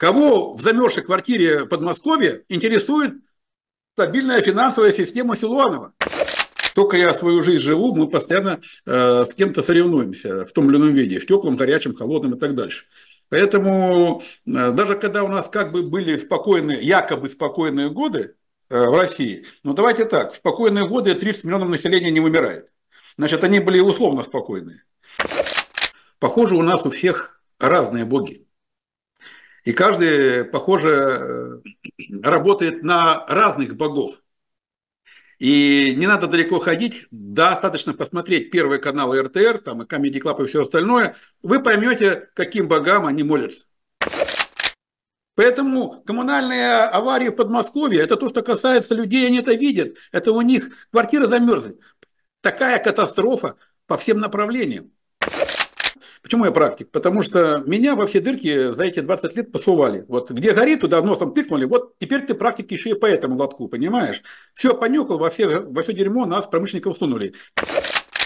Кого в замерзшей квартире Подмосковье интересует стабильная финансовая система Силуанова? Только я свою жизнь живу, мы постоянно э, с кем-то соревнуемся в том или ином виде, в теплом, горячем, холодном и так дальше. Поэтому э, даже когда у нас как бы были спокойные, якобы спокойные годы э, в России, ну давайте так, в спокойные годы 30 миллионов населения не умирает, Значит, они были условно спокойные. Похоже, у нас у всех разные боги. И каждый, похоже, э, работает на разных богов. И не надо далеко ходить, достаточно посмотреть первый канал РТР, там и Comedy Club и все остальное, вы поймете, каким богам они молятся. Поэтому коммунальные аварии в Подмосковье, это то, что касается людей, они это видят. Это у них квартира замерзнет. Такая катастрофа по всем направлениям. Почему я практик? Потому что меня во все дырки за эти 20 лет посували. Вот где горит, туда носом тыкнули, вот теперь ты практик еще и по этому лотку, понимаешь? Все понюхал, во все, во все дерьмо нас промышленников сунули.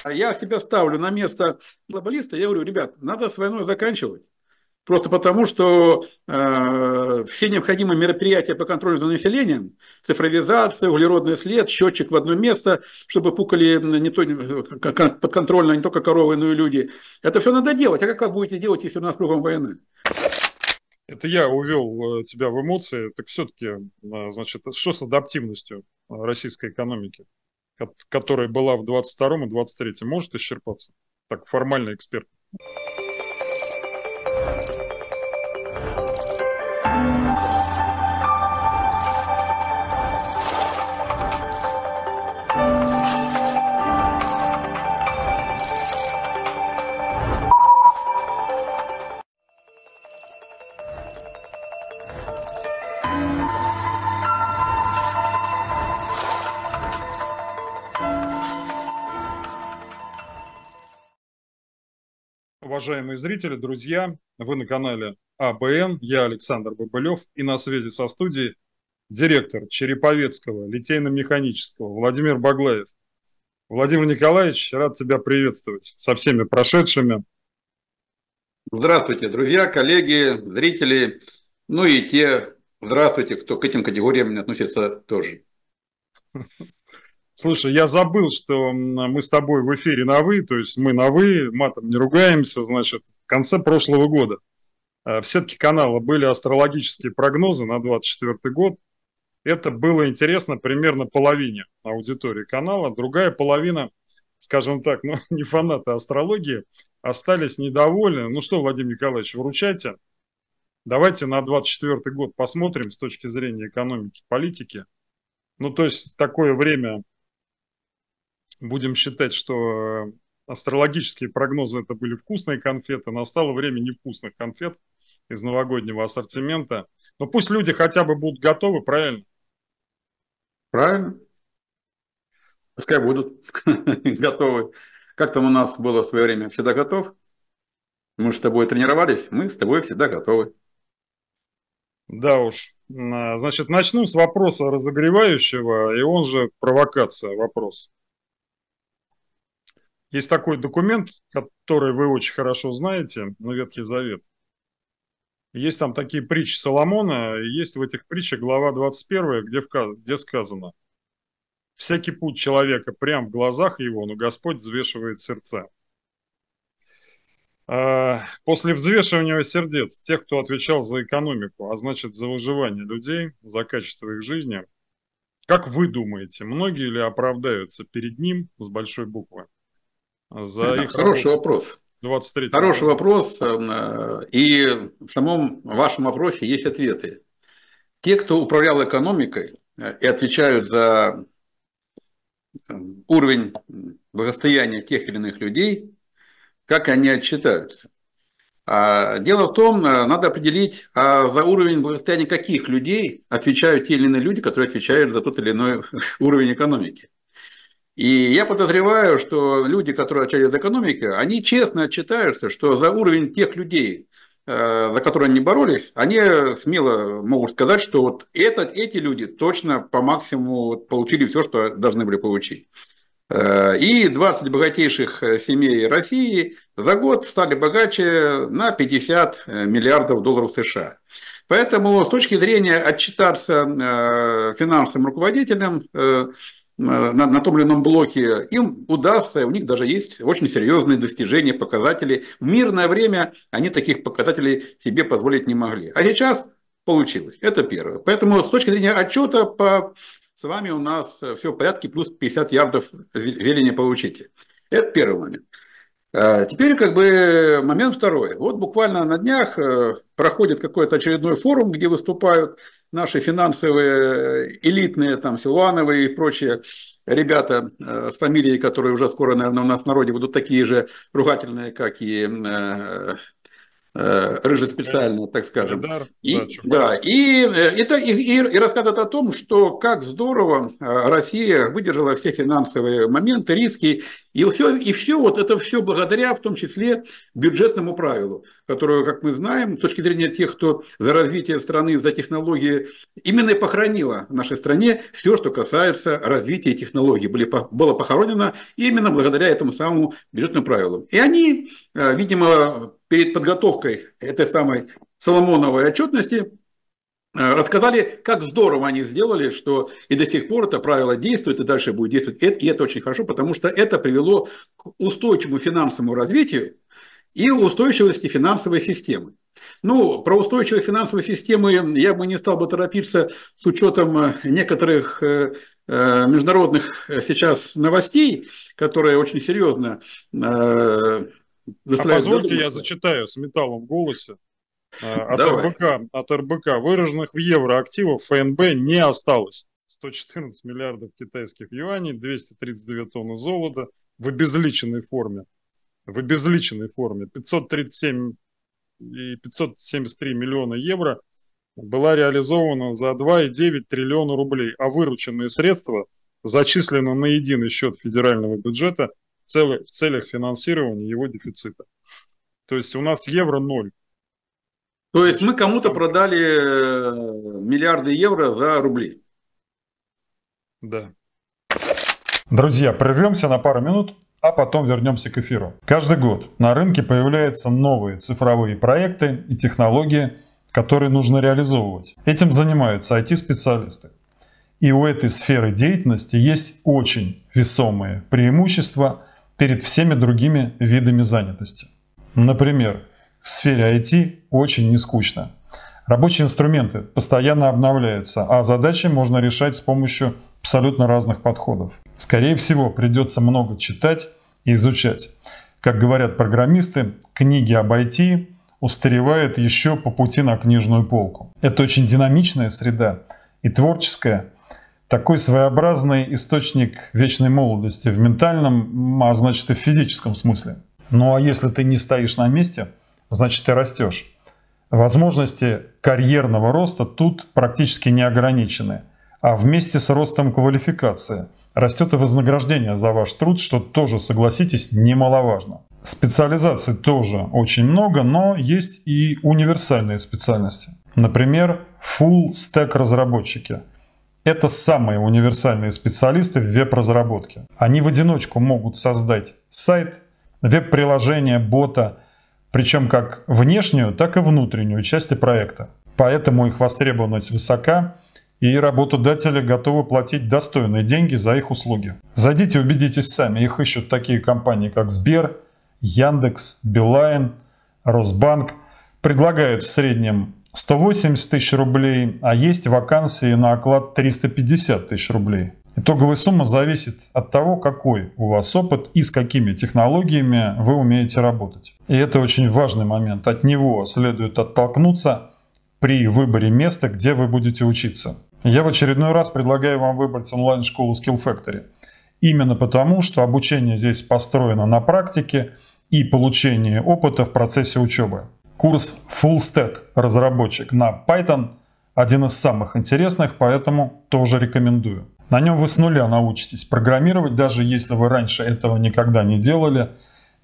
А я себя ставлю на место глобалиста, я говорю, ребят, надо с войной заканчивать. Просто потому, что э, все необходимые мероприятия по контролю за населением, цифровизация, углеродный след, счетчик в одно место, чтобы пукали не то, подконтрольно не только коровы, но и люди. Это все надо делать. А как вы будете делать, если у нас кругом войны? Это я увел э, тебя в эмоции. Так все-таки, э, значит, что с адаптивностью э, российской экономики, которая была в 22 и 23 может исчерпаться? Так формально эксперт. you уважаемые зрители, друзья. Вы на канале АБН, я Александр Бабылев, и на связи со студией директор Череповецкого литейно-механического Владимир Баглаев. Владимир Николаевич, рад тебя приветствовать со всеми прошедшими. Здравствуйте, друзья, коллеги, зрители, ну и те, здравствуйте, кто к этим категориям относится тоже. Слушай, я забыл, что мы с тобой в эфире на «вы», то есть мы на «вы», матом не ругаемся, значит, в конце прошлого года. А, в сетке канала были астрологические прогнозы на 2024 год. Это было интересно примерно половине аудитории канала. Другая половина, скажем так, ну, не фанаты астрологии, остались недовольны. Ну что, Владимир Николаевич, выручайте. Давайте на 2024 год посмотрим с точки зрения экономики, политики. Ну, то есть такое время будем считать, что э, астрологические прогнозы это были вкусные конфеты, настало время невкусных конфет из новогоднего ассортимента. Но пусть люди хотя бы будут готовы, правильно? Правильно. Пускай будут готовы. Как там у нас было в свое время «Всегда готов»? Мы же с тобой тренировались, мы с тобой всегда готовы. Да уж. А, значит, начну с вопроса разогревающего, и он же провокация, вопрос. Есть такой документ, который вы очень хорошо знаете, на ну, Ветхий Завет. Есть там такие притчи Соломона, есть в этих притчах глава 21, где, вказ, где сказано «Всякий путь человека прям в глазах его, но Господь взвешивает сердца». А, После взвешивания сердец тех, кто отвечал за экономику, а значит за выживание людей, за качество их жизни, как вы думаете, многие ли оправдаются перед ним с большой буквы? за их... Хороший вопрос. 23 Хороший вопрос. Э, и в самом вашем вопросе есть ответы. Те, кто управлял экономикой э, и отвечают за э, уровень благосостояния тех или иных людей, как они отчитаются. А дело в том, надо определить, а за уровень благосостояния каких людей отвечают те или иные люди, которые отвечают за тот или иной уровень экономики. И я подозреваю, что люди, которые отчаялись экономики, они честно отчитаются, что за уровень тех людей, э, за которые они боролись, они смело могут сказать, что вот этот, эти люди точно по максимуму получили все, что должны были получить. Э, и 20 богатейших э, семей России за год стали богаче на 50 миллиардов долларов США. Поэтому с точки зрения отчитаться финансовым руководителем на, на том или ином блоке, им удастся, у них даже есть очень серьезные достижения, показатели. В мирное время они таких показателей себе позволить не могли. А сейчас получилось. Это первое. Поэтому с точки зрения отчета по... с вами у нас все в порядке, плюс 50 ярдов веления получите. Это первый момент. А, теперь как бы момент второй. Вот буквально на днях э, проходит какой-то очередной форум, где выступают наши финансовые, э, элитные, там, Силуановые и прочие ребята э, с фамилией, которые уже скоро, наверное, у нас в народе будут такие же ругательные, как и э, Э, рыжий специально, так скажем. и, да, да, и, это, и, и, и рассказывает о том, что как здорово э, Россия выдержала все финансовые моменты, риски, и все, и все вот это все благодаря, в том числе, бюджетному правилу, которое, как мы знаем, с точки зрения тех, кто за развитие страны, за технологии, именно и похоронило в нашей стране все, что касается развития технологий, были, было похоронено именно благодаря этому самому бюджетному правилу. И они, э, видимо, перед подготовкой этой самой Соломоновой отчетности э, рассказали, как здорово они сделали, что и до сих пор это правило действует и дальше будет действовать. И это очень хорошо, потому что это привело к устойчивому финансовому развитию и устойчивости финансовой системы. Ну, про устойчивость финансовой системы я бы не стал бы торопиться с учетом э, некоторых э, международных сейчас новостей, которые очень серьезно а позвольте, я зачитаю с металлом в голосе. Э, от Давай. РБК, от РБК выраженных в евро активов ФНБ не осталось. 114 миллиардов китайских юаней, 239 тонн золота в обезличенной форме. В обезличенной форме. 537 и 573 миллиона евро была реализована за 2,9 триллиона рублей, а вырученные средства зачислены на единый счет федерального бюджета – в, целых, в целях финансирования его дефицита. То есть у нас евро ноль. То есть мы кому-то продали э, миллиарды евро за рубли. Да. Друзья, прервемся на пару минут, а потом вернемся к эфиру. Каждый год на рынке появляются новые цифровые проекты и технологии, которые нужно реализовывать. Этим занимаются IT-специалисты. И у этой сферы деятельности есть очень весомые преимущества – перед всеми другими видами занятости. Например, в сфере IT очень не скучно. Рабочие инструменты постоянно обновляются, а задачи можно решать с помощью абсолютно разных подходов. Скорее всего, придется много читать и изучать. Как говорят программисты, книги об IT устаревают еще по пути на книжную полку. Это очень динамичная среда, и творческая, такой своеобразный источник вечной молодости в ментальном, а значит и в физическом смысле. Ну а если ты не стоишь на месте, значит ты растешь. Возможности карьерного роста тут практически не ограничены, а вместе с ростом квалификации растет и вознаграждение за ваш труд, что тоже, согласитесь, немаловажно. Специализаций тоже очень много, но есть и универсальные специальности. Например, full stack разработчики – это самые универсальные специалисты в веб-разработке. Они в одиночку могут создать сайт, веб-приложение, бота, причем как внешнюю, так и внутреннюю части проекта. Поэтому их востребованность высока, и работодатели готовы платить достойные деньги за их услуги. Зайдите, убедитесь сами, их ищут такие компании, как Сбер, Яндекс, Билайн, Росбанк. Предлагают в среднем 180 тысяч рублей, а есть вакансии на оклад 350 тысяч рублей. Итоговая сумма зависит от того, какой у вас опыт и с какими технологиями вы умеете работать. И это очень важный момент. От него следует оттолкнуться при выборе места, где вы будете учиться. Я в очередной раз предлагаю вам выбрать онлайн-школу Skill Factory. Именно потому, что обучение здесь построено на практике и получении опыта в процессе учебы. Курс Full Stack разработчик на Python один из самых интересных, поэтому тоже рекомендую. На нем вы с нуля научитесь программировать, даже если вы раньше этого никогда не делали.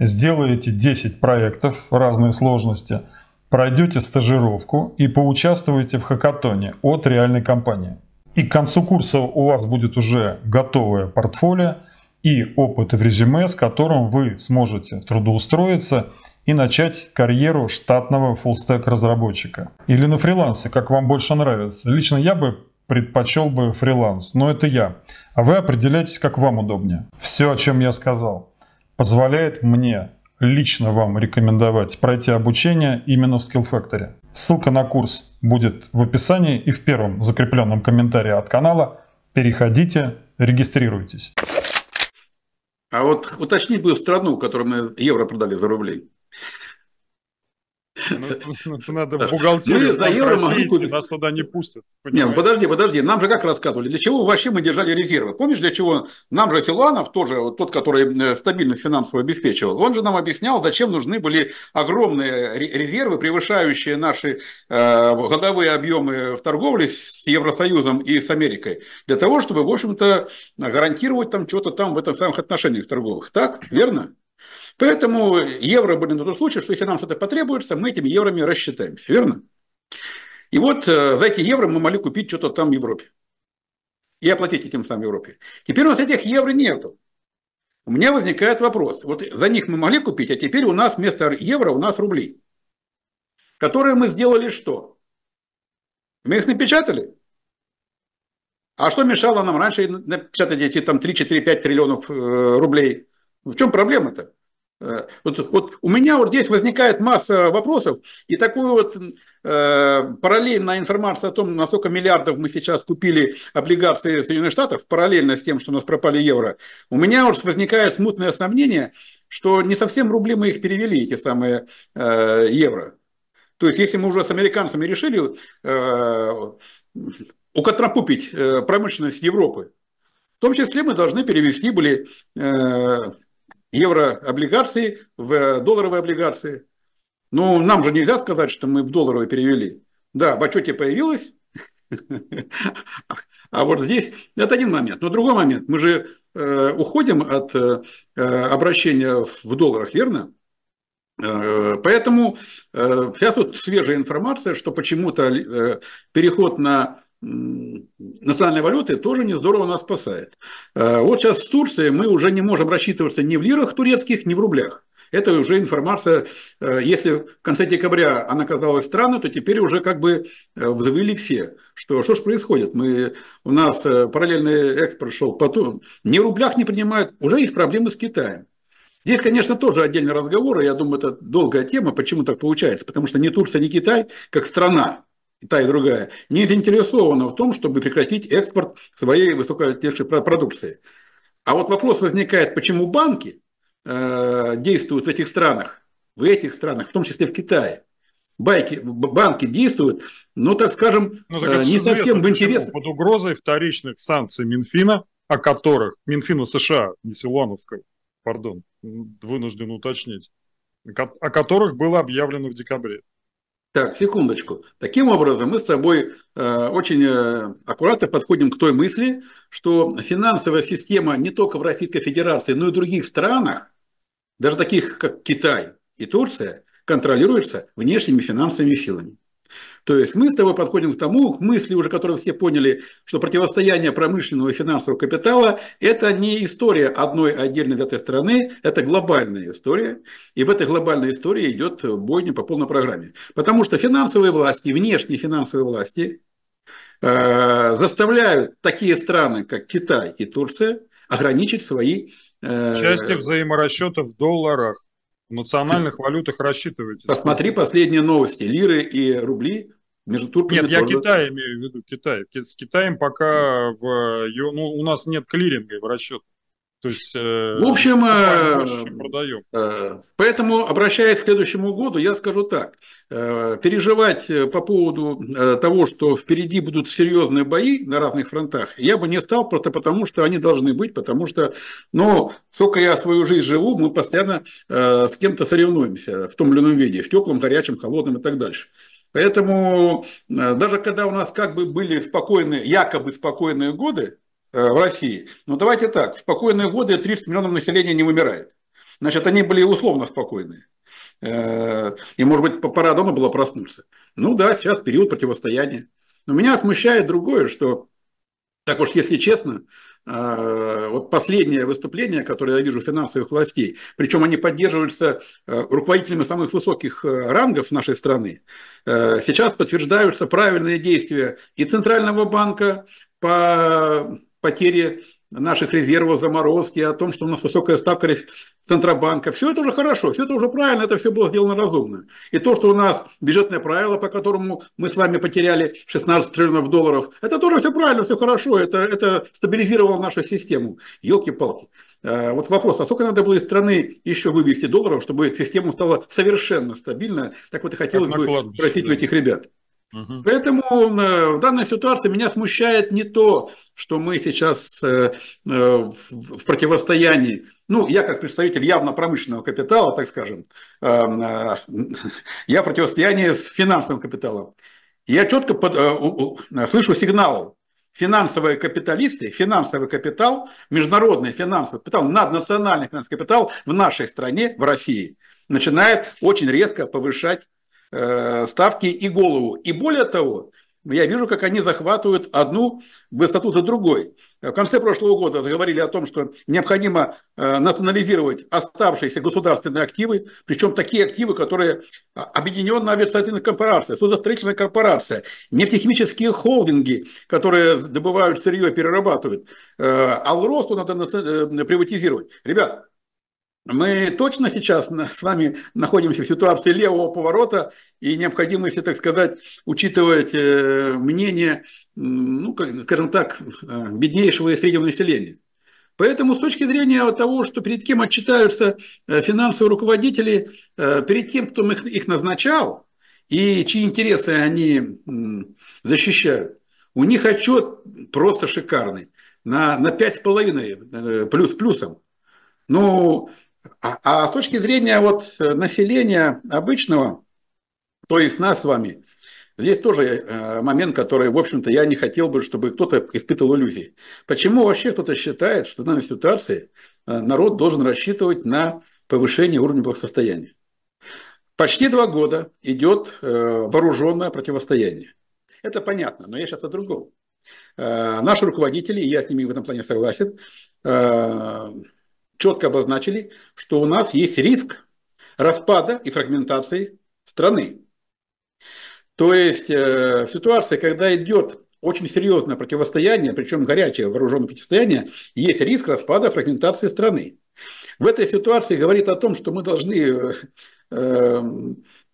Сделаете 10 проектов разной сложности, пройдете стажировку и поучаствуете в хакатоне от реальной компании. И к концу курса у вас будет уже готовое портфолио и опыт в резюме, с которым вы сможете трудоустроиться и начать карьеру штатного фуллстек разработчика. Или на фрилансе, как вам больше нравится. Лично я бы предпочел бы фриланс, но это я. А вы определяйтесь, как вам удобнее. Все, о чем я сказал, позволяет мне лично вам рекомендовать пройти обучение именно в Skill Factory. Ссылка на курс будет в описании и в первом закрепленном комментарии от канала. Переходите, регистрируйтесь. А вот уточни бы страну, которую мы евро продали за рубли. Ну, ну надо в ну, бухгалтерию ну, за евро могли купить. Нас туда не пустят. Не, подожди, подожди. Нам же как рассказывали, для чего вообще мы держали резервы? Помнишь, для чего нам же Силанов, тоже вот тот, который э, стабильность финансовую обеспечивал, он же нам объяснял, зачем нужны были огромные резервы, превышающие наши э, годовые объемы в торговле с Евросоюзом и с Америкой, для того, чтобы, в общем-то, гарантировать там что-то там в этом самых отношениях торговых. Так, верно? Поэтому евро были на тот случай, что если нам что-то потребуется, мы этими еврами рассчитаемся, верно? И вот э, за эти евро мы могли купить что-то там в Европе. И оплатить этим самым Европе. Теперь у нас этих евро нету. У меня возникает вопрос. Вот за них мы могли купить, а теперь у нас вместо евро у нас рубли. Которые мы сделали что? Мы их напечатали? А что мешало нам раньше напечатать эти там 3-4-5 триллионов э, рублей? В чем проблема-то? Э, вот, вот у меня вот здесь возникает масса вопросов, и такую вот э, параллельная информация о том, на сколько миллиардов мы сейчас купили облигации Соединенных Штатов, параллельно с тем, что у нас пропали евро, у меня вот возникает смутное сомнение, что не совсем рубли мы их перевели, эти самые э, евро. То есть, если мы уже с американцами решили э, укотрапупить э, промышленность Европы, в том числе мы должны перевести были э, еврооблигации в э, долларовые облигации. Ну, нам же нельзя сказать, что мы в долларовые перевели. Да, в отчете появилось, а вот здесь это один момент. Но другой момент. Мы же э, уходим от э, обращения в долларах, верно? Э, поэтому сейчас э, вот свежая информация, что почему-то э, переход на национальной валюты тоже не здорово нас спасает. Э, вот сейчас в Турции мы уже не можем рассчитываться ни в лирах турецких, ни в рублях. Это уже информация, э, если в конце декабря она казалась странной, то теперь уже как бы э, взвыли все, что что ж происходит. Мы, у нас параллельный экспорт шел потом, ни в рублях не принимают, уже есть проблемы с Китаем. Здесь, конечно, тоже отдельный разговор, и я думаю, это долгая тема, почему так получается, потому что ни Турция, ни Китай, как страна, и та и другая, не заинтересована в том, чтобы прекратить экспорт своей высокотехнической продукции. А вот вопрос возникает, почему банки э, действуют в этих странах, в этих странах, в том числе в Китае. Байки, банки действуют, но, ну, так скажем, ну, так э, не совсем в интересах. Под угрозой вторичных санкций Минфина, о которых, Минфина США, не Силуановского, пардон, вынужден уточнить, о которых было объявлено в декабре. Так, секундочку. Таким образом, мы с тобой э, очень э, аккуратно подходим к той мысли, что финансовая система не только в Российской Федерации, но и в других странах, даже таких как Китай и Турция, контролируется внешними финансовыми силами. То есть мы с тобой подходим к тому, к мысли уже, которую все поняли, что противостояние промышленного и финансового капитала – это не история одной отдельной взятой страны, это глобальная история. И в этой глобальной истории идет бойня по полной программе. Потому что финансовые власти, внешние финансовые власти, э, заставляют такие страны, как Китай и Турция, ограничить свои... Э, Части взаиморасчета в долларах в национальных валютах рассчитываетесь. Посмотри последние новости. Лиры и рубли между турками Нет, я тоже... Китай имею в виду, Китай. С Китаем пока в... Э, ну, у нас нет клиринга в расчетах. То есть, э, в общем, э, продаем. Э, поэтому, обращаясь к следующему году, я скажу так. Переживать по поводу того, что впереди будут серьезные бои на разных фронтах, я бы не стал просто потому, что они должны быть, потому что, ну, сколько я свою жизнь живу, мы постоянно с кем-то соревнуемся в том или ином виде, в теплом, горячем, холодном и так дальше. Поэтому даже когда у нас как бы были спокойные, якобы спокойные годы, Э, в России. Но ну, давайте так, в спокойные годы 30 миллионов населения не умирает, Значит, они были условно спокойные. Э, и, может быть, пора дома было проснуться. Ну да, сейчас период противостояния. Но меня смущает другое, что, так уж если честно, э, вот последнее выступление, которое я вижу финансовых властей, причем они поддерживаются руководителями самых высоких рангов нашей страны, сейчас подтверждаются правильные действия и Центрального банка по потери наших резервов, заморозки, о том, что у нас высокая ставка Центробанка. Все это уже хорошо, все это уже правильно, это все было сделано разумно. И то, что у нас бюджетное правило, по которому мы с вами потеряли 16 триллионов долларов, это тоже все правильно, все хорошо, это, это стабилизировало нашу систему. Елки-палки. Э, вот вопрос, а сколько надо было из страны еще вывести долларов, чтобы система стала совершенно стабильна? Так вот и хотелось бы спросить у этих ребят. Угу. Поэтому э, в данной ситуации меня смущает не то, что мы сейчас э, э, в противостоянии, ну, я как представитель явно промышленного капитала, так скажем, эм, э, я в противостоянии с финансовым капиталом. Я четко под, слышу сигнал Финансовые капиталисты, финансовый капитал, международный финансовый капитал, наднациональный финансовый капитал в нашей стране, в России, начинает очень резко повышать ставки и голову. И более того, я вижу, как они захватывают одну высоту за другой. В конце прошлого года заговорили о том, что необходимо э, национализировать оставшиеся государственные активы, причем такие активы, которые а, объединенная авиационная корпорация, судостроительная корпорация, нефтехимические холдинги, которые добывают сырье и перерабатывают. Э, Алросту надо э, приватизировать. Ребят, мы точно сейчас с вами находимся в ситуации левого поворота и необходимо, если так сказать, учитывать э, мнение, ну, скажем так, э, беднейшего и среднего населения. Поэтому с точки зрения того, что перед кем отчитаются э, финансовые руководители, перед тем, кто их назначал и чьи интересы они защищают, у них отчет просто шикарный на, на 5,5 плюс плюсом. Ну, а, а с точки зрения вот э, населения обычного, то есть нас с вами, здесь тоже э, момент, который, в общем-то, я не хотел бы, чтобы кто-то испытывал иллюзии. Почему вообще кто-то считает, что в данной ситуации э, народ должен рассчитывать на повышение уровня благосостояния? Почти два года идет вооруженное противостояние. Это понятно, но я сейчас о другом. Наши руководители, и я с ними в этом плане согласен, четко обозначили, что у нас есть риск распада и фрагментации страны. То есть в э, ситуации, когда идет очень серьезное противостояние, причем горячее вооруженное противостояние, есть риск распада фрагментации страны. В этой ситуации говорит о том, что мы должны э, э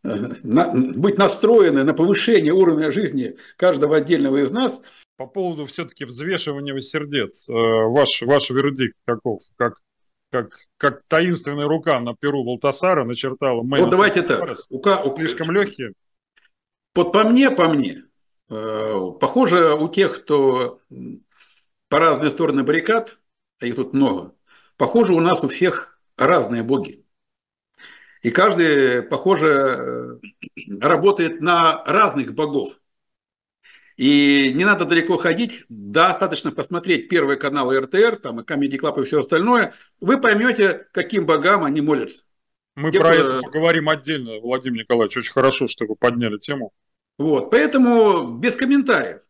на, быть настроены на повышение уровня жизни каждого отдельного из нас. По поводу все-таки взвешивания сердец, э, ваш, ваш вердикт каков? Как как, как таинственная рука на перу Балтасара начертала. Мэна вот давайте Балтасара. так. Ука... Слишком легкие. Вот по мне, по мне, э, похоже, у тех, кто по разные стороны баррикад, а их тут много, похоже, у нас у всех разные боги. И каждый, э, похоже, э, работает на разных богов. И не надо далеко ходить, достаточно посмотреть первый канал РТР, там и Comedy Club и все остальное, вы поймете, каким богам они молятся. Мы Где про это поговорим отдельно, Владимир Николаевич, очень хорошо, что вы подняли тему. Вот, поэтому без комментариев.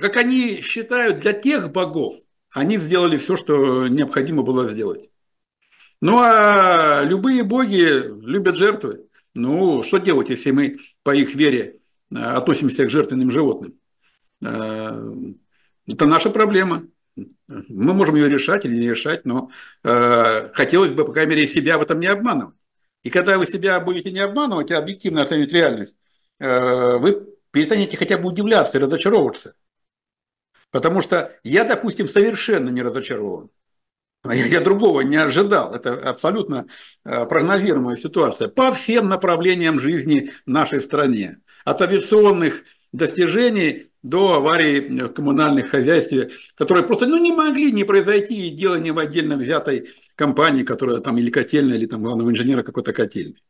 Как они считают, для тех богов они сделали все, что необходимо было сделать. Ну а любые боги любят жертвы. Ну, что делать, если мы по их вере Э, относимся к жертвенным животным. Э, это наша проблема. Мы можем ее решать или не решать, но э, хотелось бы, по крайней мере, себя в этом не обманывать. И когда вы себя будете не обманывать, а объективно оценивать реальность, вы перестанете хотя бы удивляться и разочаровываться. Потому что я, допустим, совершенно не разочарован. А я, я другого не ожидал. Это абсолютно прогнозируемая ситуация по всем направлениям жизни в нашей стране от авиационных достижений до аварии в коммунальных хозяйстве, которые просто ну, не могли не произойти, и дело не в отдельно взятой компании, которая там или котельная, или там главного инженера какой-то котельный,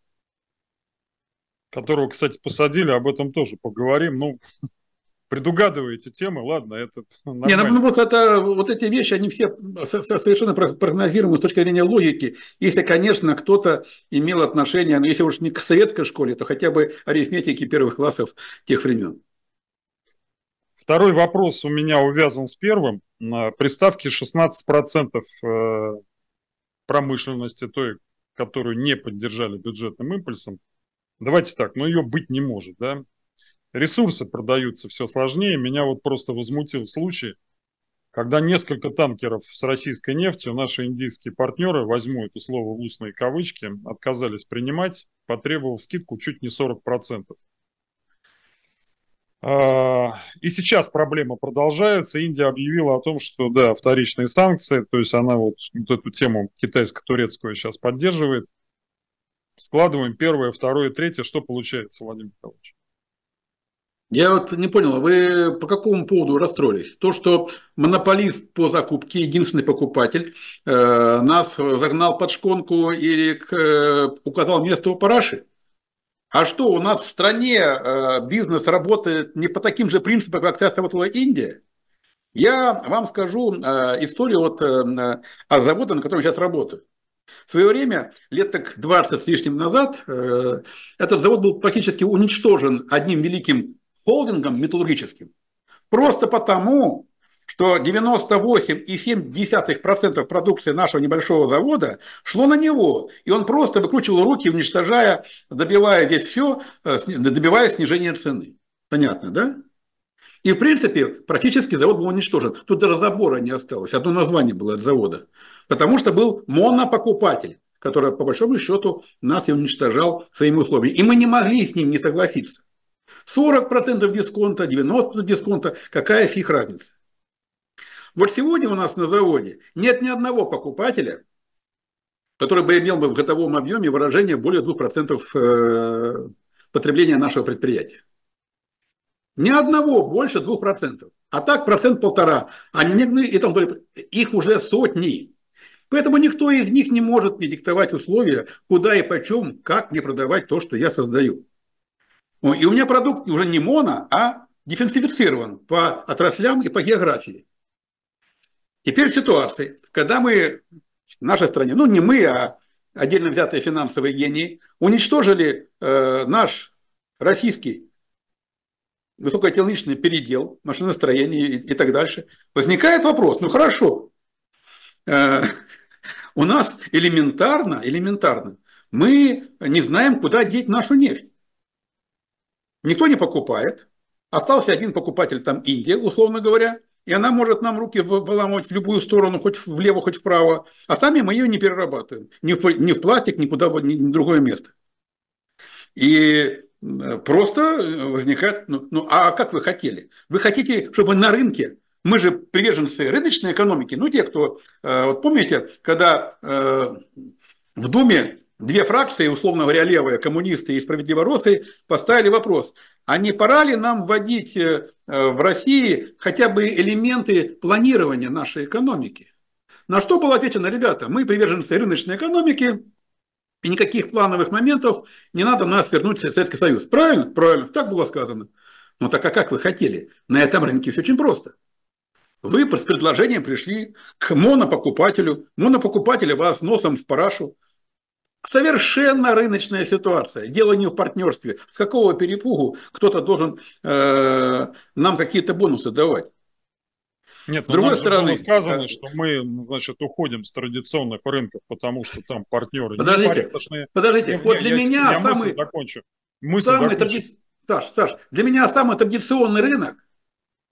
Которого, кстати, посадили, об этом тоже поговорим. Ну, предугадываете темы, ладно, это Не, ну, ну, вот, это, вот эти вещи, они все совершенно прогнозируемы с точки зрения логики. Если, конечно, кто-то имел отношение, но ну, если уж не к советской школе, то хотя бы арифметики первых классов тех времен. Второй вопрос у меня увязан с первым. Приставки 16% э, промышленности, той, которую не поддержали бюджетным импульсом. Давайте так, но ее быть не может, да? ресурсы продаются все сложнее. Меня вот просто возмутил случай, когда несколько танкеров с российской нефтью наши индийские партнеры, возьму это слово в устные кавычки, отказались принимать, потребовав скидку чуть не 40%. А, и сейчас проблема продолжается. Индия объявила о том, что, да, вторичные санкции, то есть она вот, вот эту тему китайско-турецкую сейчас поддерживает. Складываем первое, второе, третье. Что получается, Владимир Михайлович? Я вот не понял, а вы по какому поводу расстроились? То, что монополист по закупке, единственный покупатель, э, нас загнал под шконку или э, указал место у параши? А что, у нас в стране э, бизнес работает не по таким же принципам, как сейчас работала Индия? Я вам скажу э, историю вот, э, о заводе, на котором сейчас работаю. В свое время, лет так 20 с лишним назад, э, этот завод был практически уничтожен одним великим холдингом металлургическим. Просто потому, что 98,7% продукции нашего небольшого завода шло на него, и он просто выкручивал руки, уничтожая, добивая здесь все, э, добивая снижения цены. Понятно, да? И, в принципе, практически завод был уничтожен. Тут даже забора не осталось, одно название было от завода. Потому что был монопокупатель, который, по большому счету, нас и уничтожал своими условиями. И мы не могли с ним не согласиться. 40% дисконта, 90% дисконта, какая фиг разница. Вот сегодня у нас на заводе нет ни одного покупателя, который бы имел бы в готовом объеме выражение более 2% э, потребления нашего предприятия. Ни одного больше 2%. А так процент полтора. Они, а и там, их уже сотни. Поэтому никто из них не может мне диктовать условия, куда и почем, как мне продавать то, что я создаю. И у меня продукт уже не моно, а дифференцирован по отраслям и по географии. Теперь в ситуации, когда мы в нашей стране, ну не мы, а отдельно взятые финансовые гении, уничтожили э, наш российский высокотехнологичный передел, машиностроение и, и так дальше, возникает вопрос, ну хорошо, э, у нас элементарно, элементарно, мы не знаем, куда деть нашу нефть. Никто не покупает. Остался один покупатель, там Индия, условно говоря, и она может нам руки выламывать в любую сторону, хоть влево, хоть вправо, а сами мы ее не перерабатываем. Ни в, ни в пластик, никуда, ни в другое место. И э, просто э, возникает, ну, ну а как вы хотели? Вы хотите, чтобы на рынке, мы же приверженцы рыночной экономики, ну те, кто, э, вот помните, когда в Думе Две фракции, условно говоря, левые, коммунисты и справедливоросы, поставили вопрос, а не пора ли нам вводить э, э, в России хотя бы элементы планирования нашей экономики? На что было отвечено, ребята, мы приверженцы рыночной экономики, и никаких плановых моментов не надо нас вернуть в Советский Союз. Правильно? Правильно. Так было сказано. Ну так а как вы хотели? На этом рынке все очень просто. Вы с предложением пришли к монопокупателю. Монопокупатель вас носом в парашу. Совершенно рыночная ситуация. Дело не в партнерстве. С какого перепугу кто-то должен э, нам какие-то бонусы давать? Нет, с другой ну, стороны, было сказано, э, что мы, значит, уходим с традиционных рынков, потому что там партнеры. Подождите, подождите. Я, вот для я, меня я самый закончу. Мысль самый традиционный. Саш, Саш, для меня самый традиционный рынок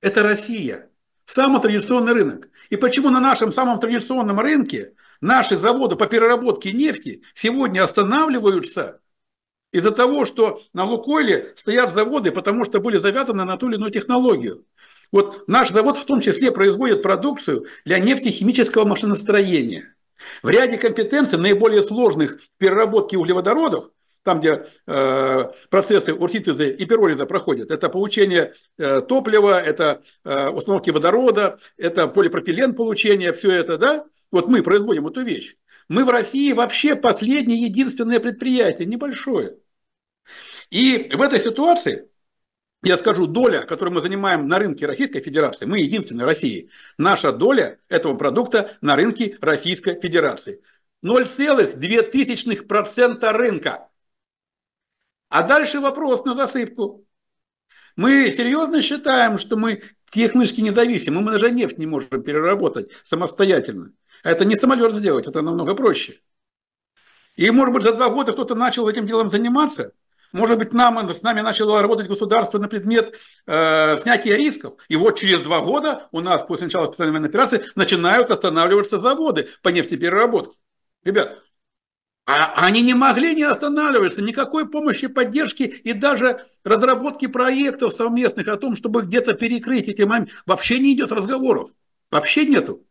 это Россия. Самый традиционный рынок. И почему на нашем самом традиционном рынке Наши заводы по переработке нефти сегодня останавливаются из-за того, что на Лукойле стоят заводы, потому что были завязаны на ту или иную технологию. Вот наш завод в том числе производит продукцию для нефтехимического машиностроения. В ряде компетенций, наиболее сложных переработки углеводородов, там, где э, процессы урситиза и пиролиза проходят, это получение э, топлива, это э, установки водорода, это полипропилен получение, все это, да, вот мы производим эту вещь. Мы в России вообще последнее единственное предприятие, небольшое. И в этой ситуации, я скажу, доля, которую мы занимаем на рынке Российской Федерации, мы единственные в России, наша доля этого продукта на рынке Российской Федерации. 0,2% рынка. А дальше вопрос на засыпку. Мы серьезно считаем, что мы технически независимы, мы даже нефть не можем переработать самостоятельно. А это не самолет сделать, это намного проще. И, может быть, за два года кто-то начал этим делом заниматься. Может быть, нам, с нами начало работать государство на предмет э, снятия рисков. И вот через два года у нас после начала специальной военной операции начинают останавливаться заводы по нефтепереработке. Ребят, а они не могли не останавливаться, никакой помощи, поддержки и даже разработки проектов совместных о том, чтобы где-то перекрыть эти моменты. Вообще не идет разговоров. Вообще нету.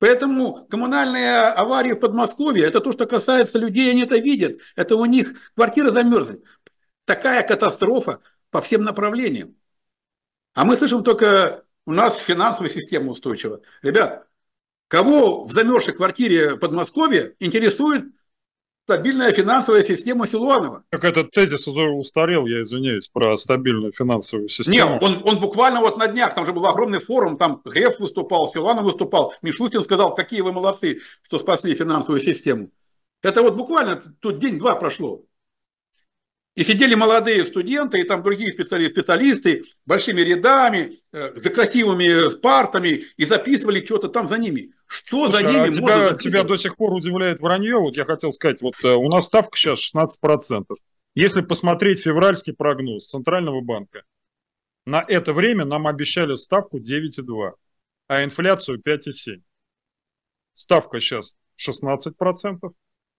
Поэтому коммунальные аварии в Подмосковье, это то, что касается людей, они это видят. Это у них квартира замерзнет. Такая катастрофа по всем направлениям. А мы слышим только, у нас финансовая система устойчива. Ребят, кого в замерзшей квартире Подмосковья интересует стабильная финансовая система Силуанова. Так этот тезис уже устарел, я извиняюсь, про стабильную финансовую систему. Нет, он, он буквально вот на днях, там же был огромный форум, там Греф выступал, Силуанов выступал, Мишустин сказал, какие вы молодцы, что спасли финансовую систему. Это вот буквально тут день-два прошло. И сидели молодые студенты, и там другие специалисты, специалисты большими рядами, э, за красивыми спартами и записывали что-то там за ними. Что Слушай, за деньги а тебя, тебя до сих пор удивляет вранье. Вот я хотел сказать, вот э, у нас ставка сейчас 16%. Если посмотреть февральский прогноз Центрального банка, на это время нам обещали ставку 9,2, а инфляцию 5,7. Ставка сейчас 16%,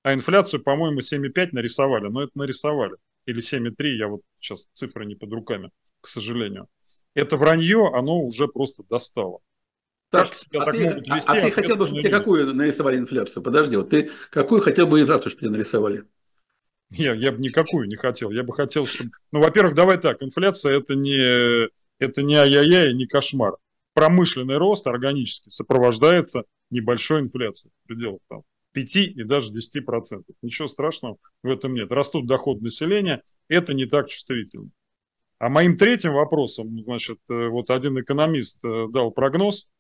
а инфляцию, по-моему, 7,5 нарисовали. Но это нарисовали. Или 7,3, я вот сейчас цифры не под руками, к сожалению. Это вранье, оно уже просто достало. Так, так себя а так ты, могут вести. А, а ты хотел бы, чтобы тебе какую нарисовали инфляцию? Подожди, вот ты какую хотел бы инфляцию, чтобы тебе нарисовали? Я, я бы никакую не хотел. Я бы хотел, чтобы... Ну, во-первых, давай так, инфляция это не, это не ай-яй-яй, не кошмар. Промышленный рост органически сопровождается небольшой инфляцией в пределах там, 5 и даже 10 процентов. Ничего страшного в этом нет. Растут доходы населения, это не так чувствительно. А моим третьим вопросом, ну, значит, э, вот один экономист э, дал прогноз –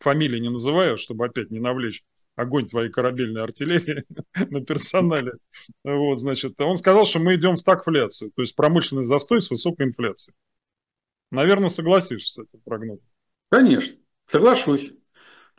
фамилии не называю, чтобы опять не навлечь огонь твоей корабельной артиллерии на персонале. Вот, значит, он сказал, что мы идем в стагфляцию, то есть промышленный застой с высокой инфляцией. Наверное, согласишься с этим прогнозом. Конечно, соглашусь.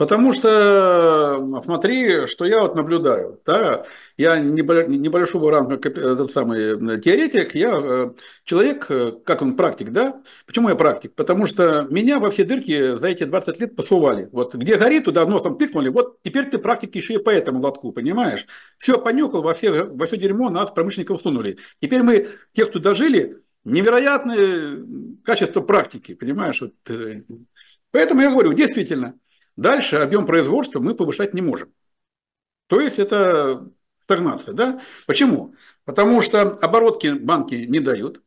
Потому что смотри, что я вот наблюдаю. Да? Я небольшого ранга э, этот самый теоретик, я э, человек, э, как он, практик, да? Почему я практик? Потому что меня во все дырки за эти 20 лет посували. Вот где горит, туда носом тыкнули, вот теперь ты практик еще и по этому лотку, понимаешь? Все понюхал, во все, во все дерьмо нас, промышленников, сунули. Теперь мы, тех, кто дожили, невероятное качество практики, понимаешь? Вот. Поэтому я говорю, действительно, Дальше объем производства мы повышать не можем. То есть это стагнация. Да? Почему? Потому что оборотки банки не дают.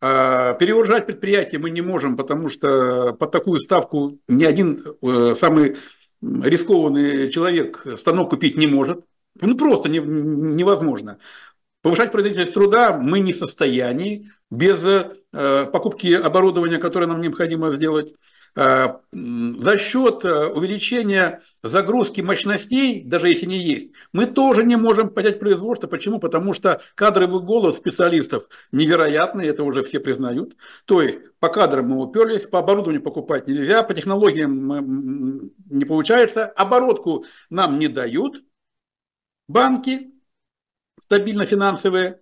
А Перегружать предприятие мы не можем, потому что под такую ставку ни один э, самый рискованный человек станок купить не может. Ну, просто невозможно. Повышать производительность труда мы не в состоянии без э, покупки оборудования, которое нам необходимо сделать. Э, за счет э, увеличения загрузки мощностей, даже если не есть, мы тоже не можем поднять производство. Почему? Потому что кадровый голод специалистов невероятный, это уже все признают. То есть по кадрам мы уперлись, по оборудованию покупать нельзя, по технологиям не получается, оборотку нам не дают банки, стабильно финансовые,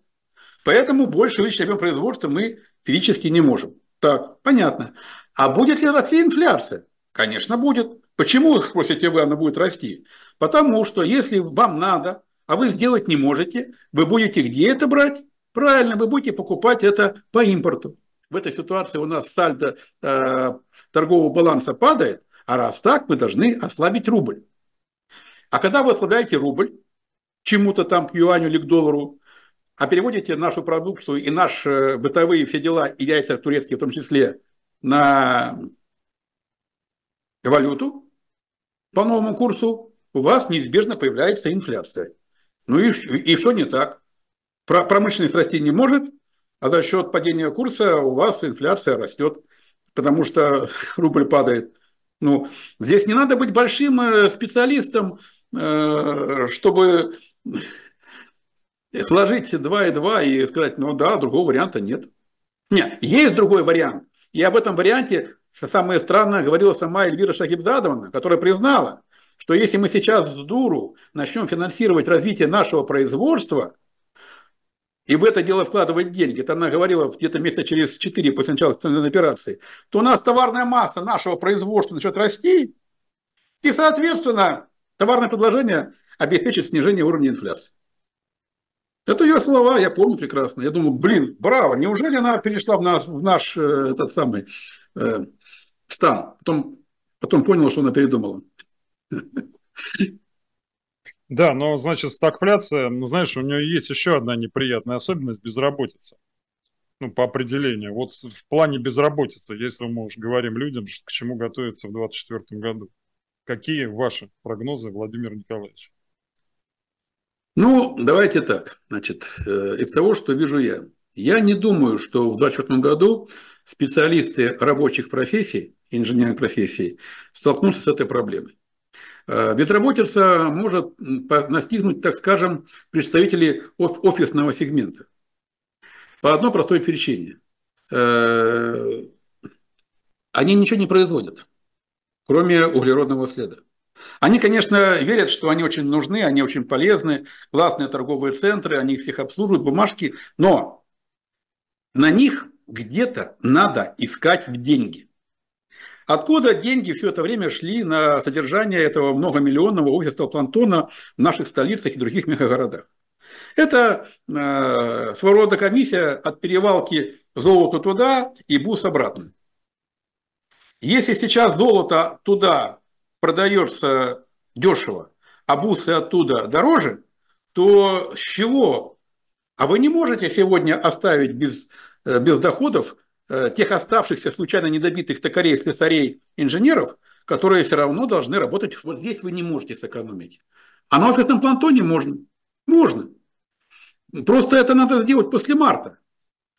поэтому больше увеличить объем производства мы физически не можем. Так, понятно. А будет ли расти инфляция? Конечно, будет. Почему, спросите вы, она будет расти? Потому что если вам надо, а вы сделать не можете, вы будете где это брать? Правильно, вы будете покупать это по импорту. В этой ситуации у нас сальдо э, торгового баланса падает, а раз так, мы должны ослабить рубль. А когда вы ослабляете рубль, чему-то там к юаню или к доллару, а переводите нашу продукцию и наши бытовые все дела, и яйца турецкие в том числе, на валюту по новому курсу, у вас неизбежно появляется инфляция. Ну и, и все не так. Про, промышленность расти не может, а за счет падения курса у вас инфляция растет, потому что рубль падает. Ну, здесь не надо быть большим э, специалистом, э, чтобы сложить 2 и 2 и сказать, ну да, другого варианта нет. Нет, есть другой вариант. И об этом варианте, самое странное, говорила сама Эльвира Шахибзадовна, которая признала, что если мы сейчас с дуру начнем финансировать развитие нашего производства, и в это дело вкладывать деньги, это она говорила где-то месяца через 4 после начала операции, то у нас товарная масса нашего производства начнет расти, и, соответственно, товарное предложение обеспечит снижение уровня инфляции. Это ее слова, я помню прекрасно. Я думаю, блин, браво, неужели она перешла в наш, в наш э, этот самый э, стан? Потом, потом поняла, что она передумала. Да, но, значит, стагфляция, ну, знаешь, у нее есть еще одна неприятная особенность – безработица. Ну, по определению. Вот в плане безработицы, если мы уж говорим людям, к чему готовиться в 2024 году. Какие ваши прогнозы, Владимир Николаевич? Ну, давайте так. Значит, э, из того, что вижу я. Я не думаю, что в 2024 году специалисты рабочих профессий, инженерных профессий, столкнутся с этой проблемой. Безработица э, может настигнуть, так скажем, представителей офисного сегмента. По одной простой причине. Э, они ничего не производят, кроме углеродного следа. Они, конечно, верят, что они очень нужны, они очень полезны, классные торговые центры, они их всех обслуживают, бумажки, но на них где-то надо искать деньги. Откуда деньги все это время шли на содержание этого многомиллионного офисного плантона в наших столицах и других мегагородах? Это э, своего рода комиссия от перевалки золота туда и бус обратно. Если сейчас золото туда продается дешево, а бусы оттуда дороже, то с чего? А вы не можете сегодня оставить без, э, без доходов э, тех оставшихся случайно недобитых токарей, слесарей, инженеров, которые все равно должны работать. Вот здесь вы не можете сэкономить. А на офисном плантоне можно. Можно. Просто это надо сделать после марта.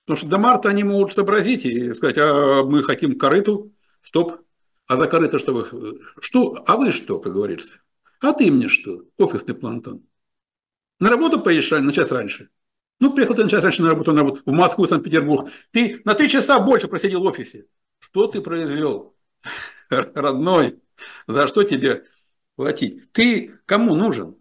Потому что до марта они могут сообразить и сказать, а мы хотим корыту, стоп, а за корыто что вы... Что? А вы что, как говорится? А ты мне что? Офисный плантон. На работу поезжай на час раньше. Ну, приехал ты на час раньше на работу, на работу в Москву, Санкт-Петербург. Ты на три часа больше просидел в офисе. Что ты произвел, родной? За что тебе платить? Ты кому нужен?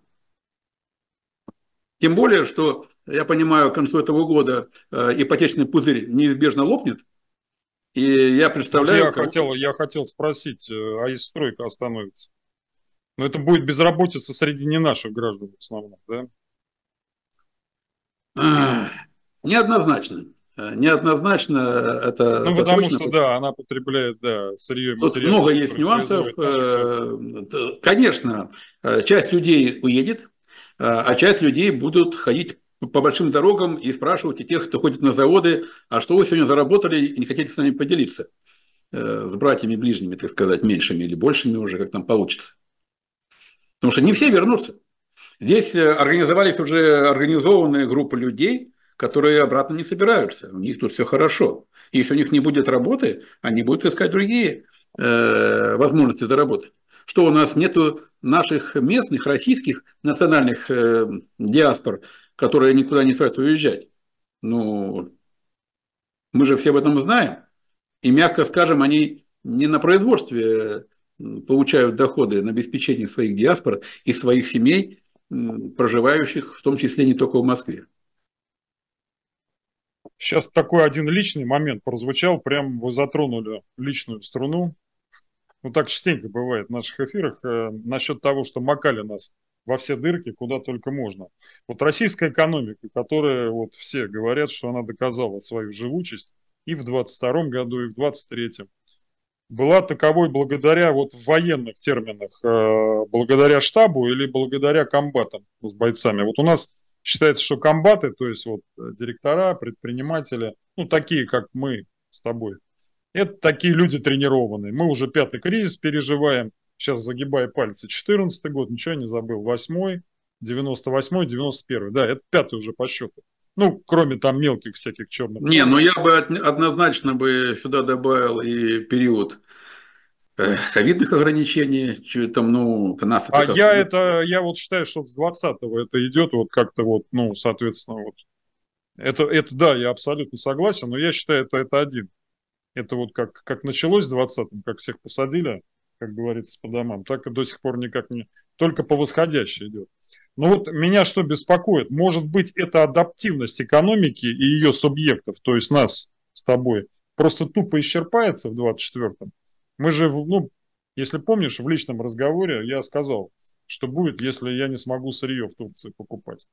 Тем более, что, я понимаю, к концу этого года э, ипотечный пузырь неизбежно лопнет, и я представляю... Я, кого... хотел, я хотел спросить, э, а если стройка остановится? Но ну, это будет безработица среди не наших граждан в основном, да? Неоднозначно. Э, неоднозначно это... Ну, это потому точно. что, да, она потребляет, да, сырье Тут много есть нюансов. Э, конечно, часть людей уедет, а часть людей будут ходить по большим дорогам и спрашивайте тех, кто ходит на заводы, а что вы сегодня заработали и не хотите с нами поделиться, э, с братьями ближними, так сказать, меньшими или большими уже, как там получится. Потому что не все вернутся. Здесь э, организовались уже организованные группы людей, которые обратно не собираются. У них тут все хорошо. И если у них не будет работы, они будут искать другие э, возможности заработать. Что у нас нету наших местных, российских национальных э, диаспор, которые никуда не собираются уезжать. Ну, мы же все об этом знаем. И, мягко скажем, они не на производстве получают доходы на обеспечение своих диаспор и своих семей, проживающих в том числе не только в Москве. Сейчас такой один личный момент прозвучал, прям вы затронули личную струну. Ну, так частенько бывает в наших эфирах э, насчет того, что макали нас во все дырки, куда только можно. Вот российская экономика, которая вот все говорят, что она доказала свою живучесть и в 22 году, и в 23 была таковой благодаря, вот в военных терминах, э, благодаря штабу или благодаря комбатам с бойцами. Вот у нас считается, что комбаты, то есть вот э, директора, предприниматели, ну такие, как мы с тобой, это такие люди тренированные. Мы уже пятый кризис переживаем, сейчас загибай пальцы, 14 год, ничего не забыл, 8 98 91 да, это пятый уже по счету. Ну, кроме там мелких всяких черных. Не, ну я бы однозначно бы сюда добавил и период э, ковидных ограничений, что там, ну, это нас... А это я как это, я вот считаю, что с 20-го это идет вот как-то вот, ну, соответственно, вот. Это, это да, я абсолютно согласен, но я считаю, это, это один. Это вот как, как началось в 20-м, как всех посадили, как говорится, по домам, так и до сих пор никак не... Только по восходящей идет. Но вот меня что беспокоит? Может быть, это адаптивность экономики и ее субъектов, то есть нас с тобой, просто тупо исчерпается в 24-м? Мы же, ну, если помнишь, в личном разговоре я сказал, что будет, если я не смогу сырье в Турции покупать.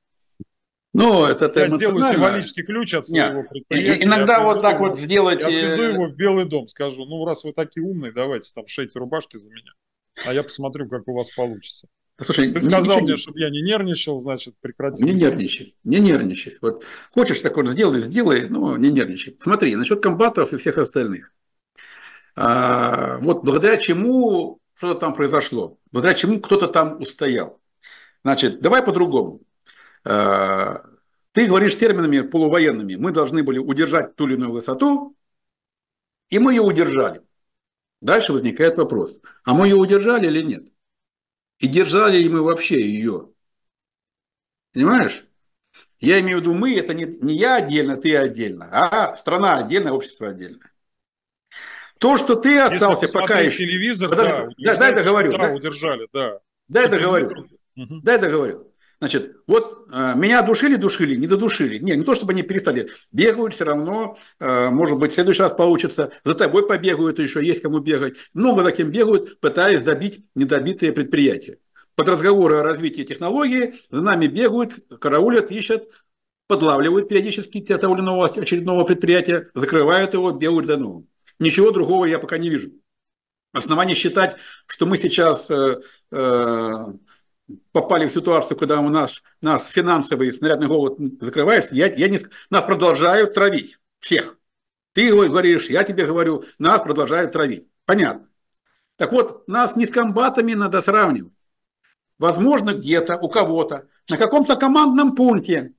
Ну, это Я сделаю символический ключ от своего Нет. предприятия. Иногда вот так его, вот сделать... Я отвезу его в Белый дом, скажу, ну, раз вы такие умные, давайте там шейте рубашки за меня. А я посмотрю, как у вас получится. Слушай, Ты сказал не, мне, чтобы я не нервничал, значит, прекрати. Не нервничай, не нервничай. Вот хочешь так вот сделай, сделай, но не нервничай. Смотри, насчет комбатов и всех остальных. А, вот благодаря чему что-то там произошло, благодаря чему кто-то там устоял. Значит, давай по-другому. Ты говоришь терминами полувоенными. Мы должны были удержать ту или иную высоту, и мы ее удержали. Дальше возникает вопрос, а мы ее удержали или нет? И держали ли мы вообще ее? Понимаешь? Я имею в виду мы, это не, не я отдельно, ты отдельно, а страна отдельно, общество отдельно. То, что ты остался Если пока еще... телевизор, Подожди, да, да, дай договорю. Да, удержали, да. Дай договорю. Угу. Дай договорю. Значит, вот э, меня душили, душили, не додушили. Не, не то, чтобы они перестали. Бегают все равно, э, может быть, в следующий раз получится. За тобой побегают, еще есть кому бегать. Много таким бегают, пытаясь забить недобитые предприятия. Под разговоры о развитии технологии за нами бегают, караулят, ищут, подлавливают периодически того или иного очередного предприятия, закрывают его, бегают за новым. Ничего другого я пока не вижу. Основание считать, что мы сейчас э, э, попали в ситуацию, когда у нас, нас финансовый снарядный голод закрывается, я, я не, нас продолжают травить. Всех. Ты говоришь, я тебе говорю, нас продолжают травить. Понятно. Так вот, нас не с комбатами надо сравнивать. Возможно, где-то, у кого-то, на каком-то командном пункте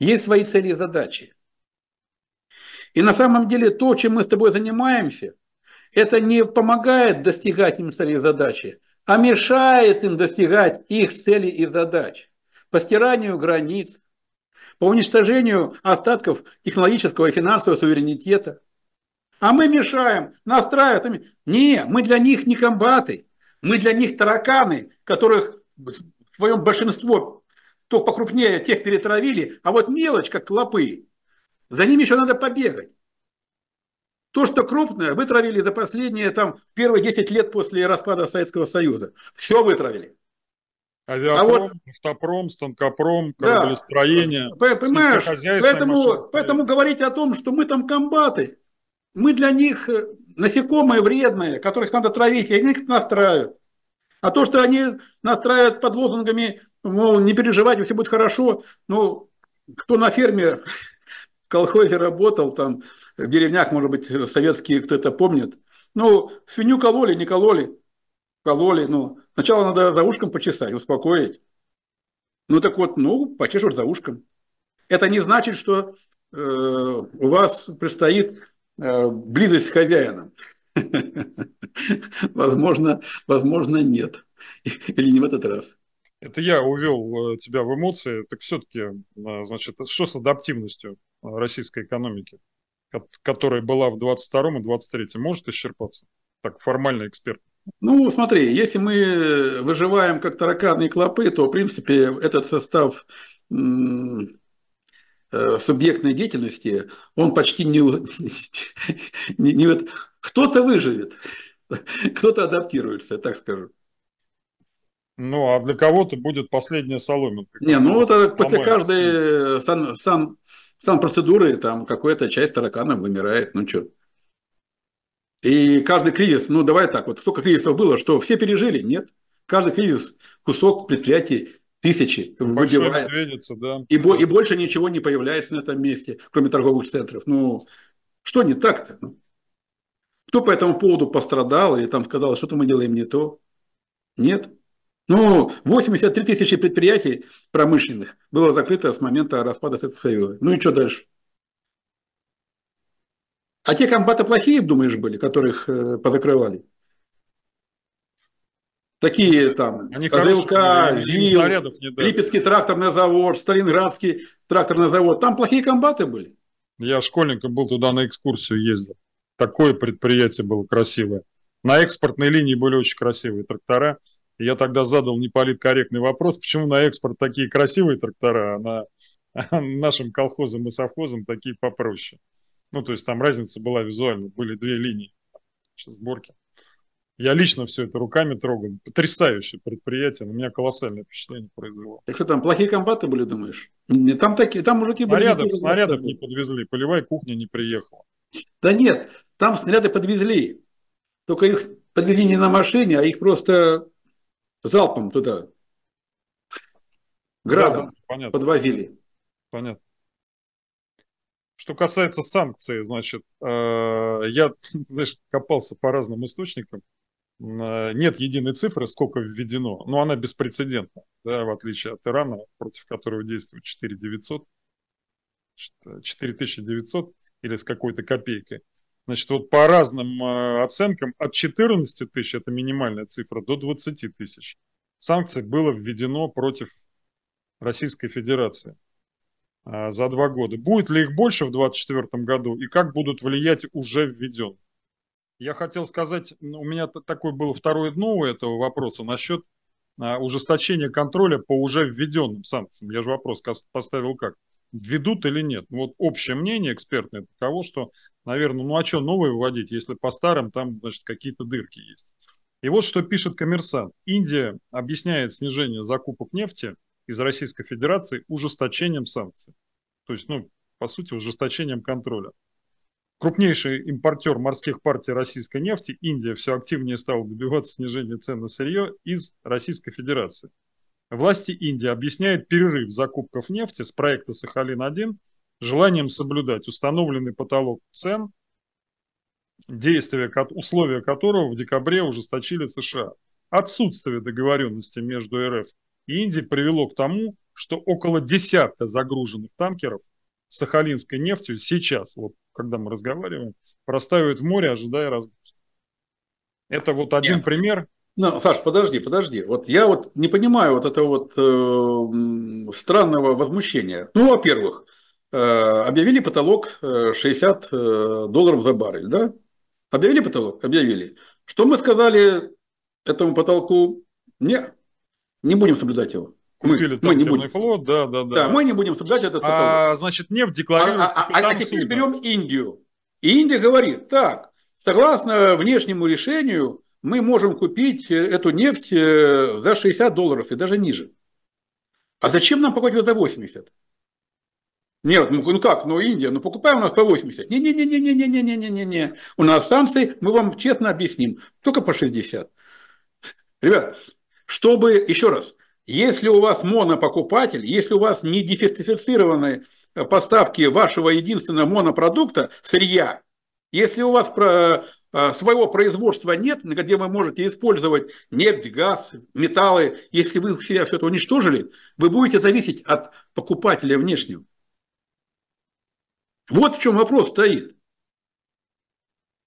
есть свои цели и задачи. И на самом деле то, чем мы с тобой занимаемся, это не помогает достигать им цели и задачи, а мешает им достигать их целей и задач по стиранию границ, по уничтожению остатков технологического и финансового суверенитета. А мы мешаем, настраиваем. Не, мы для них не комбаты, мы для них тараканы, которых в своем большинство то покрупнее тех перетравили, а вот мелочь, как клопы, за ними еще надо побегать. То, что крупное, вытравили за последние там, первые 10 лет после распада Советского Союза. Все вытравили. А Авиапром, а вот, автопром, станкопром, кораблестроение. Да, понимаешь, поэтому, поэтому говорить о том, что мы там комбаты, мы для них э, насекомые вредные, которых надо травить, и они нас настраивают. А то, что они настраивают под лозунгами, мол, не переживайте, все будет хорошо, ну, кто на ферме в колхозе работал, там, в деревнях, может быть, советские кто-то помнит. Ну, свинью кололи, не кололи. Кололи, ну, сначала надо за ушком почесать, успокоить. Ну, так вот, ну, почешут за ушком. Это не значит, что э, у вас предстоит э, близость с хозяином. Возможно, возможно, нет. Или не в этот раз. Это я увел э, тебя в эмоции. Так все-таки, э, значит, что с адаптивностью э, российской экономики? которая была в 22 и 23 может исчерпаться? Так, формально эксперт. Ну, смотри, если мы выживаем как тараканы и клопы, то, в принципе, этот состав э, субъектной деятельности, он почти не... не, не вот кто-то выживет, кто-то адаптируется, так скажу. Ну, а для кого-то будет последняя соломинка. Не, ну вот э, после каждой э, сан, сан, сам процедуры, там какая-то часть таракана вымирает, ну что. И каждый кризис, ну давай так, вот столько кризисов было, что все пережили? Нет. Каждый кризис кусок предприятий тысячи Большой выбивает. Медведица, да. И, бо- и больше ничего не появляется на этом месте, кроме торговых центров. Ну, что не так-то? Ну? Кто по этому поводу пострадал или там сказал, что-то мы делаем не то? Нет. Ну, 83 тысячи предприятий промышленных было закрыто с момента распада Советского Союза. Ну и что дальше? А те комбаты плохие, думаешь, были, которых э, позакрывали? Такие там, Они ЗИЛ, Липецкий тракторный завод, Сталинградский тракторный завод. Там плохие комбаты были. Я школьником был, туда на экскурсию ездил. Такое предприятие было красивое. На экспортной линии были очень красивые трактора – я тогда задал неполиткорректный вопрос, почему на экспорт такие красивые трактора, а на а нашим колхозам и совхозам такие попроще. Ну, то есть там разница была визуально, были две линии сборки. Я лично все это руками трогал. Потрясающее предприятие, на меня колоссальное впечатление произвело. Так что там плохие комбаты были, думаешь? Там такие, там мужики были. Снарядов, не снарядов не подвезли, полевая кухня не приехала. Да нет, там снаряды подвезли. Только их подвезли не на машине, а их просто залпом туда градом да, да, понятно. подвозили. Понятно. Что касается санкций, значит, э, я, знаешь, копался по разным источникам. Э, нет единой цифры, сколько введено, но она беспрецедентна, да, в отличие от Ирана, против которого действует 4900, 4900 э, или с какой-то копейкой. Значит, вот по разным э, оценкам от 14 тысяч, это минимальная цифра, до 20 тысяч санкций было введено против Российской Федерации э, за два года. Будет ли их больше в 2024 году и как будут влиять уже введен? Я хотел сказать, у меня такое было второе дно у этого вопроса насчет э, ужесточения контроля по уже введенным санкциям. Я же вопрос поставил как? Введут или нет? Ну, вот общее мнение экспертное таково, что наверное, ну а что новые вводить, если по старым там, значит, какие-то дырки есть. И вот что пишет коммерсант. Индия объясняет снижение закупок нефти из Российской Федерации ужесточением санкций. То есть, ну, по сути, ужесточением контроля. Крупнейший импортер морских партий российской нефти, Индия все активнее стала добиваться снижения цен на сырье из Российской Федерации. Власти Индии объясняют перерыв закупков нефти с проекта «Сахалин-1» желанием соблюдать установленный потолок цен, действия, условия которого в декабре ужесточили США. Отсутствие договоренности между РФ и Индией привело к тому, что около десятка загруженных танкеров с сахалинской нефтью сейчас, вот когда мы разговариваем, простаивают в море, ожидая разгрузки. Это вот один Нет. пример. Ну, Саш, подожди, подожди. Вот я вот не понимаю вот этого вот э, странного возмущения. Ну, во-первых, Э, объявили потолок 60 э, э, долларов за баррель, да? Объявили потолок? Объявили. Что мы сказали этому потолку? Не, не будем соблюдать его. Купили мы, мы не будем. флот, да, да, да. Да, мы не будем соблюдать этот а, потолок. А, значит, нефть декларирует А, а, а, а теперь берем Индию. И Индия говорит, так, согласно внешнему решению, мы можем купить эту нефть за 60 долларов и даже ниже. А зачем нам покупать ее за 80? Нет, ну, ну, как, ну Индия, ну покупай у нас по 80. Не-не-не-не-не-не-не-не-не-не. У нас санкции, мы вам честно объясним, только по 60. Ребят, чтобы, еще раз, если у вас монопокупатель, если у вас не диверсифицированные э, поставки вашего единственного монопродукта, сырья, если у вас про, э, своего производства нет, где вы можете использовать нефть, газ, металлы, если вы себя все это уничтожили, вы будете зависеть от покупателя внешнего. Вот в чем вопрос стоит.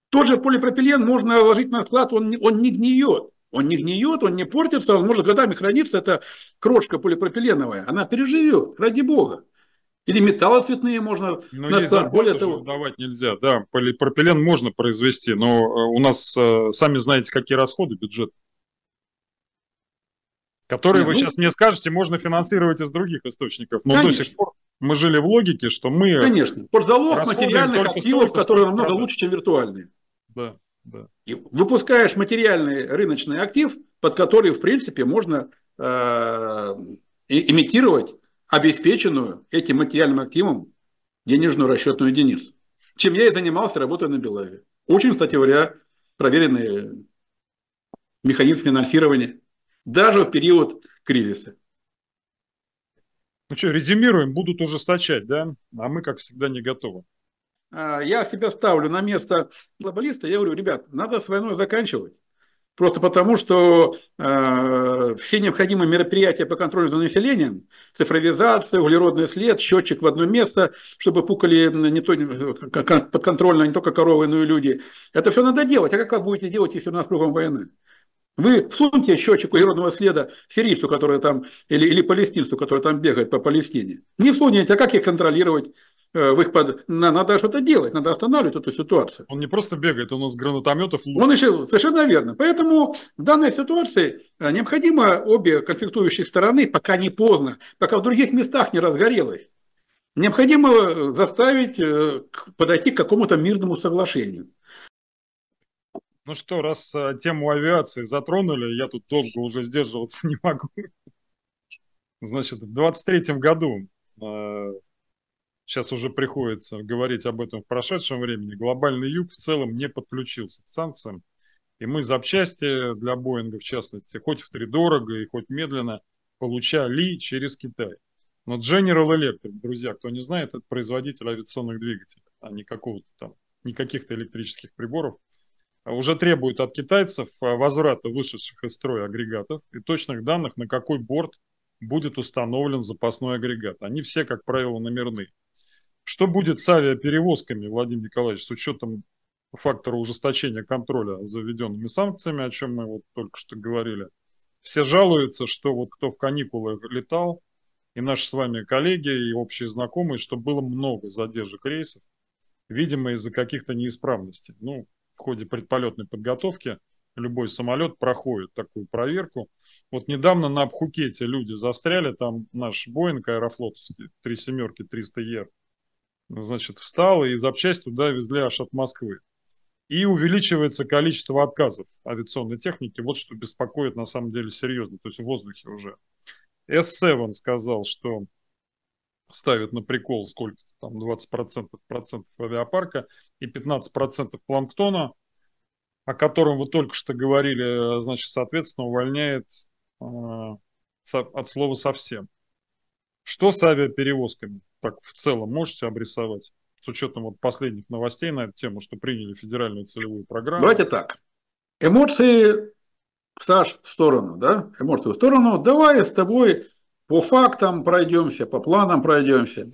Тот же полипропилен можно ложить на склад, он, он не гниет. Он не гниет, он не портится, он может годами храниться. Это крошка полипропиленовая. Она переживет, ради бога. Или металлы цветные можно но ну, на Более того, давать нельзя, да, полипропилен можно произвести, но э, у нас э, сами знаете, какие расходы бюджет, которые не, вы ну... сейчас мне скажете, можно финансировать из других источников, но Конечно. до сих пор мы жили в логике, что мы... Конечно, под залог материальных активов, которые намного продать. лучше, чем виртуальные. Да, да. И выпускаешь материальный рыночный актив, под который, в принципе, можно э, имитировать обеспеченную этим материальным активом денежную расчетную единицу. Чем я и занимался, работая на Белаве. Очень, кстати говоря, проверенный механизм финансирования даже в период кризиса. Ну что, резюмируем, будут уже стачать, да? А мы, как всегда, не готовы. А, я себя ставлю на место глобалиста. Я говорю, ребят, надо с войной заканчивать. Просто потому, что э, все необходимые мероприятия по контролю за населением, цифровизация, углеродный след, счетчик в одно место, чтобы пукали не то, подконтрольно а не только коровы, но и люди. Это все надо делать. А как вы будете делать, если у нас кругом войны? Вы всуньте счетчик углеродного следа сирийцу, который там, или, или палестинцу, который там бегает по Палестине. Не всунете, а как их контролировать? Э, в их под... Надо что-то делать, надо останавливать эту ситуацию. Он не просто бегает, он нас гранатометов лупит. Он еще, совершенно верно. Поэтому в данной ситуации э, необходимо обе конфликтующие стороны, пока не поздно, пока в других местах не разгорелось, необходимо э, заставить подойти к какому-то мирному соглашению. Ну что, раз а, тему авиации затронули, я тут долго уже сдерживаться не могу. Значит, в 23-м году, э, сейчас уже приходится говорить об этом в прошедшем времени, глобальный юг в целом не подключился к санкциям. И мы запчасти для Боинга, в частности, хоть в три дорого и хоть медленно, получали через Китай. Но General Electric, друзья, кто не знает, это производитель авиационных двигателей, а не какого-то там, не каких-то электрических приборов – уже требует от китайцев э, возврата вышедших из строя агрегатов и точных данных, на какой борт будет установлен запасной агрегат. Они все, как правило, номерны. Что будет с авиаперевозками, Владимир Николаевич, с учетом фактора ужесточения контроля за введенными санкциями, о чем мы вот только что говорили? Все жалуются, что вот кто в каникулы летал, и наши с вами коллеги, и общие знакомые, что было много задержек рейсов, видимо, из-за каких-то неисправностей. Ну, в ходе предполетной подготовки любой самолет проходит такую проверку. Вот недавно на Пхукете люди застряли, там наш Боинг аэрофлотовский, три семерки, 300 ер, значит, встал, и запчасть туда везли аж от Москвы. И увеличивается количество отказов авиационной техники. Вот что беспокоит на самом деле серьезно, то есть в воздухе уже. S7 сказал, что ставит на прикол сколько там 20% процентов авиапарка и 15% планктона, о котором вы только что говорили, значит, соответственно, увольняет э, от слова совсем. Что с авиаперевозками? Так в целом можете обрисовать? С учетом вот последних новостей на эту тему, что приняли федеральную целевую программу. Давайте так. Эмоции, Саш, в сторону, да? Эмоции в сторону. Давай с тобой по фактам пройдемся, по планам пройдемся.